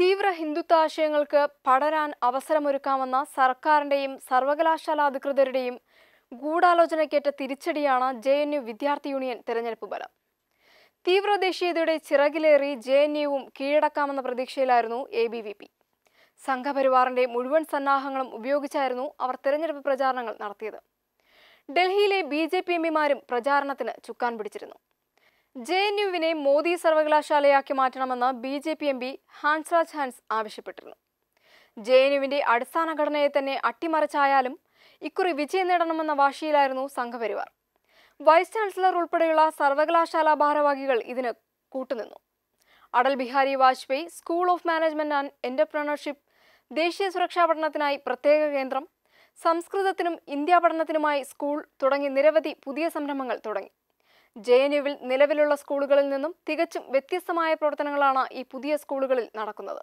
തീവ്ര ആശയങ്ങൾക്ക് പടരാൻ അവസരമൊരുക്കാമെന്ന സർക്കാരിൻ്റെയും സർവകലാശാല അധികൃതരുടെയും ഗൂഢാലോചനയ്ക്കേറ്റ തിരിച്ചടിയാണ് ജെ എൻ യു വിദ്യാർത്ഥി യൂണിയൻ തെരഞ്ഞെടുപ്പ് ഫലം തീവ്രദേശീയതയുടെ ചിറകിലേറി ജെ എൻ യുവും കീഴടക്കാമെന്ന പ്രതീക്ഷയിലായിരുന്നു എ ബി വി പി സംഘപരിവാറിന്റെ മുഴുവൻ സന്നാഹങ്ങളും ഉപയോഗിച്ചായിരുന്നു അവർ തെരഞ്ഞെടുപ്പ് പ്രചാരണങ്ങൾ നടത്തിയത് ഡൽഹിയിലെ ബി ജെ പി എംപിമാരും പ്രചാരണത്തിന് ചുക്കാൻ പിടിച്ചിരുന്നു ജെ എൻ യുവിനെ മോദി സർവകലാശാലയാക്കി മാറ്റണമെന്ന് B J P M P Hansraj Hans ആവശ്യപ്പെട്ടിരുന്നു ജെ എൻ യുവിന്റെ അടിസ്ഥാന ഘടനയെ തന്നെ അട്ടിമറിച്ചായാലും ഇക്കുറി വിജയം നേടണമെന്ന വാശിയിലായിരുന്നു സംഘപരിവാർ വൈസ് ചാൻസലർ ഉൾപ്പെടെയുള്ള സർവകലാശാല ഭാരവാഹികൾ ഇതിന് കൂട്ടുനിന്നു Atal Bihari Vajpayee school of management and entrepreneurship ദേശീയ സുരക്ഷാ പഠനത്തിനായി പ്രത്യേക കേന്ദ്രം സംസ്കൃതത്തിനും ഇന്ത്യ പഠനത്തിനുമായി സ്കൂൾ തുടങ്ങി നിരവധി പുതിയ സംരംഭങ്ങൾ തുടങ്ങി ജെ എൻ യുവിൽ നിലവിലുള്ള സ്കൂളുകളിൽ നിന്നും തികച്ചും വ്യത്യസ്തമായ പ്രവർത്തനങ്ങളാണ് ഈ പുതിയ സ്കൂളുകളിൽ നടക്കുന്നത്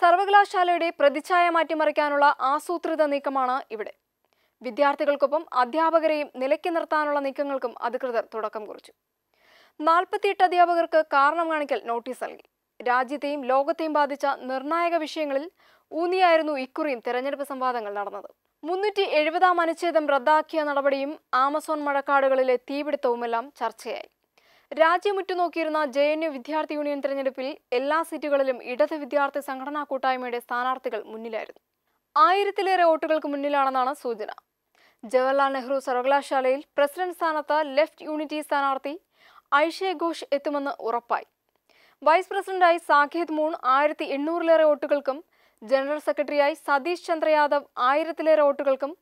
സർവകലാശാലയുടെ പ്രതിച്ഛായ മാറ്റിമറിക്കാനുള്ള ആസൂത്രിത നീക്കമാണ് ഇവിടെ വിദ്യാർത്ഥികൾക്കൊപ്പം അധ്യാപകരെയും നിലയ്ക്ക് നിർത്താനുള്ള നീക്കങ്ങൾക്കും അധികൃതർ തുടക്കം കുറിച്ചു നാൽപ്പത്തിയെട്ട് അധ്യാപകർക്ക് കാരണം കാണിക്കൽ നോട്ടീസ് നൽകി രാജ്യത്തെയും ലോകത്തെയും ബാധിച്ച നിർണായക വിഷയങ്ങളിൽ ഊന്നിയായിരുന്നു ഇക്കുറിയും തെരഞ്ഞെടുപ്പ് സംവാദങ്ങൾ നടന്നത് മുന്നൂറ്റി എഴുപതാം അനുച്ഛേദം റദ്ദാക്കിയ നടപടിയും ആമസോൺ മഴക്കാടുകളിലെ തീപിടുത്തവുമെല്ലാം ചർച്ചയായി രാജ്യം ഉറ്റുനോക്കിയിരുന്ന ജെ എൻ യു വിദ്യാർത്ഥി യൂണിയൻ തെരഞ്ഞെടുപ്പിൽ എല്ലാ സീറ്റുകളിലും ഇടത് വിദ്യാർത്ഥി സംഘടനാ കൂട്ടായ്മയുടെ സ്ഥാനാർത്ഥികൾ മുന്നിലായിരുന്നു ആയിരത്തിലേറെ വോട്ടുകൾക്ക് മുന്നിലാണെന്നാണ് സൂചന ജവഹർലാൽ നെഹ്റു സർവകലാശാലയിൽ പ്രസിഡന്റ് സ്ഥാനത്ത് ലെഫ്റ്റ് യൂണിറ്റി സ്ഥാനാർത്ഥി ഐഷെ ഘോഷ് എത്തുമെന്ന് ഉറപ്പായി വൈസ് പ്രസിഡന്റായി സാഖേദ് മൂൺ ആയിരത്തി എണ്ണൂറിലേറെ വോട്ടുകൾക്കും ജനറൽ സെക്രട്ടറിയായി സതീഷ് ചന്ദ്ര യാദവ് ആയിരത്തിലേറെ വോട്ടുകൾക്കും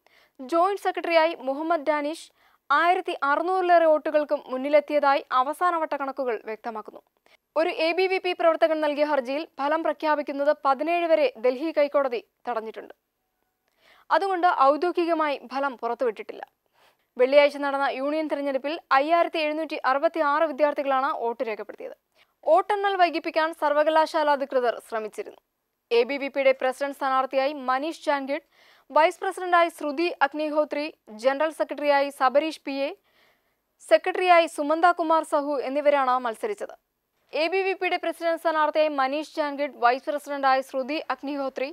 ജോയിന്റ് സെക്രട്ടറിയായി മുഹമ്മദ് ഡാനിഷ് ആയിരത്തി അറുന്നൂറിലേറെ വോട്ടുകൾക്കും മുന്നിലെത്തിയതായി അവസാനവട്ട കണക്കുകൾ വ്യക്തമാക്കുന്നു ഒരു എ ബി വി പി പ്രവർത്തകൻ നൽകിയ ഹർജിയിൽ ഫലം പ്രഖ്യാപിക്കുന്നത് പതിനേഴ് വരെ ഡൽഹി ഹൈക്കോടതി തടഞ്ഞിട്ടുണ്ട് അതുകൊണ്ട് ഔദ്യോഗികമായി ഫലം പുറത്തുവിട്ടിട്ടില്ല വെള്ളിയാഴ്ച നടന്ന യൂണിയൻ തെരഞ്ഞെടുപ്പിൽ അയ്യായിരത്തി എഴുന്നൂറ്റി അറുപത്തി ആറ് വിദ്യാർത്ഥികളാണ് വോട്ട് രേഖപ്പെടുത്തിയത് വോട്ടെണ്ണൽ വൈകിപ്പിക്കാൻ സർവകലാശാല അധികൃതർ ശ്രമിച്ചിരുന്നു എ ബി വി പിയുടെ പ്രസിഡന്റ് സ്ഥാനാർത്ഥിയായി മനീഷ് ചാൻഗിഡ് വൈസ് പ്രസിഡന്റായി ശ്രുതി അഗ്നിഹോത്രി ജനറൽ സെക്രട്ടറിയായി സബരീഷ് പി എ സെക്രട്ടറിയായി സുമന്ത കുമാർ സഹു എന്നിവരാണ് മത്സരിച്ചത് എ ബി വി പിയുടെ പ്രസിഡന്റ് സ്ഥാനാർത്ഥിയായി മനീഷ് ചാൻഗിഡ് വൈസ് പ്രസിഡന്റായി ശ്രുതി അഗ്നിഹോത്രി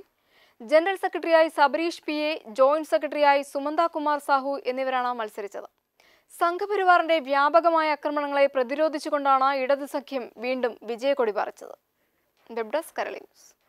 ജനറൽ സെക്രട്ടറിയായി സബരീഷ് പി എ ജോയിന്റ് സെക്രട്ടറിയായി സുമന്ത കുമാർ സാഹു എന്നിവരാണ് മത്സരിച്ചത് സംഘപരിവാറിന്റെ വ്യാപകമായ ആക്രമണങ്ങളെ പ്രതിരോധിച്ചുകൊണ്ടാണ് ഇടതു സഖ്യം വീണ്ടും വിജയക്കൊടി പറിച്ചത് ഡെബ്ഡസ് ഡെസ്ക് കരളി ന്യൂസ്